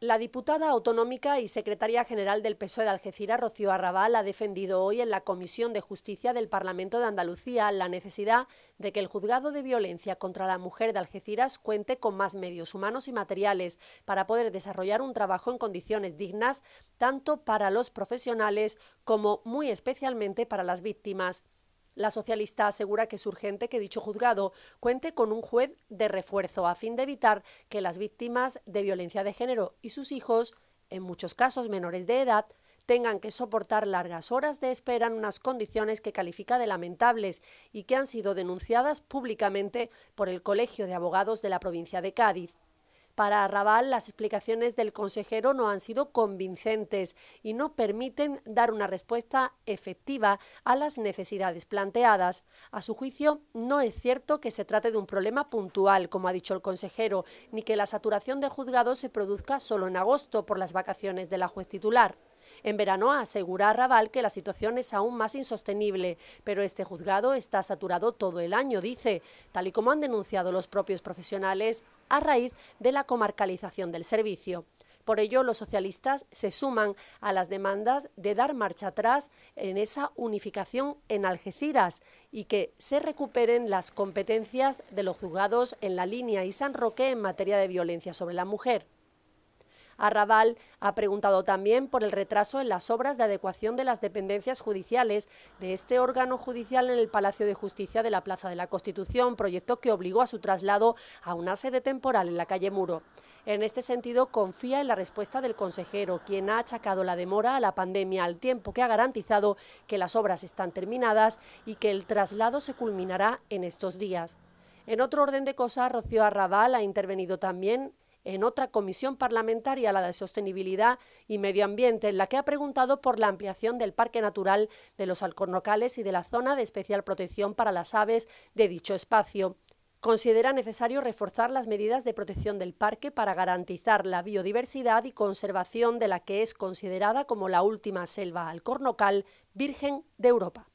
La diputada autonómica y secretaria general del PSOE de Algeciras, Rocío Arrabal, ha defendido hoy en la Comisión de Justicia del Parlamento de Andalucía la necesidad de que el juzgado de violencia contra la mujer de Algeciras cuente con más medios humanos y materiales para poder desarrollar un trabajo en condiciones dignas tanto para los profesionales como muy especialmente para las víctimas. La socialista asegura que es urgente que dicho juzgado cuente con un juez de refuerzo a fin de evitar que las víctimas de violencia de género y sus hijos, en muchos casos menores de edad, tengan que soportar largas horas de espera en unas condiciones que califica de lamentables y que han sido denunciadas públicamente por el Colegio de Abogados de la provincia de Cádiz. Para Arrabal, las explicaciones del consejero no han sido convincentes y no permiten dar una respuesta efectiva a las necesidades planteadas. A su juicio, no es cierto que se trate de un problema puntual, como ha dicho el consejero, ni que la saturación de juzgados se produzca solo en agosto por las vacaciones de la juez titular. En verano asegura Arrabal Raval que la situación es aún más insostenible, pero este juzgado está saturado todo el año, dice, tal y como han denunciado los propios profesionales a raíz de la comarcalización del servicio. Por ello, los socialistas se suman a las demandas de dar marcha atrás en esa unificación en Algeciras y que se recuperen las competencias de los juzgados en la línea y San Roque en materia de violencia sobre la mujer. Arrabal ha preguntado también por el retraso en las obras de adecuación de las dependencias judiciales de este órgano judicial en el Palacio de Justicia de la Plaza de la Constitución, proyecto que obligó a su traslado a una sede temporal en la calle Muro. En este sentido, confía en la respuesta del consejero, quien ha achacado la demora a la pandemia al tiempo que ha garantizado que las obras están terminadas y que el traslado se culminará en estos días. En otro orden de cosas, Rocío Arrabal ha intervenido también en otra comisión parlamentaria, la de Sostenibilidad y Medio Ambiente, en la que ha preguntado por la ampliación del Parque Natural de los Alcornocales y de la zona de especial protección para las aves de dicho espacio considera necesario reforzar las medidas de protección del parque para garantizar la biodiversidad y conservación de la que es considerada como la última selva alcornocal virgen de Europa.